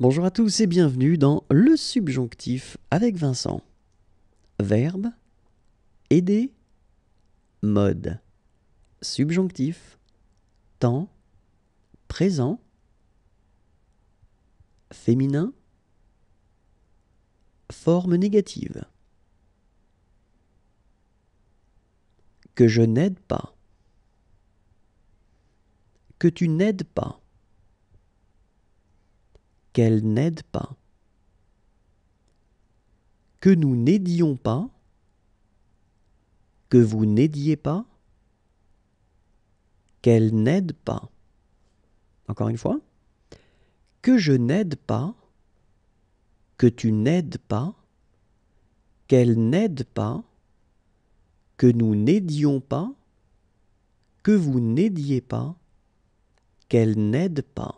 Bonjour à tous et bienvenue dans Le subjonctif avec Vincent. Verbe, aider, mode, subjonctif, temps, présent, féminin, forme négative. Que je n'aide pas. Que tu n'aides pas qu'elle n'aide pas. Que nous n'aidions pas, que vous n'aidiez pas, qu'elle n'aide pas. Encore une fois, que je n'aide pas, que tu n'aides pas, qu'elle n'aide pas, que nous n'aidions pas, que vous n'aidiez pas, qu'elle n'aide pas.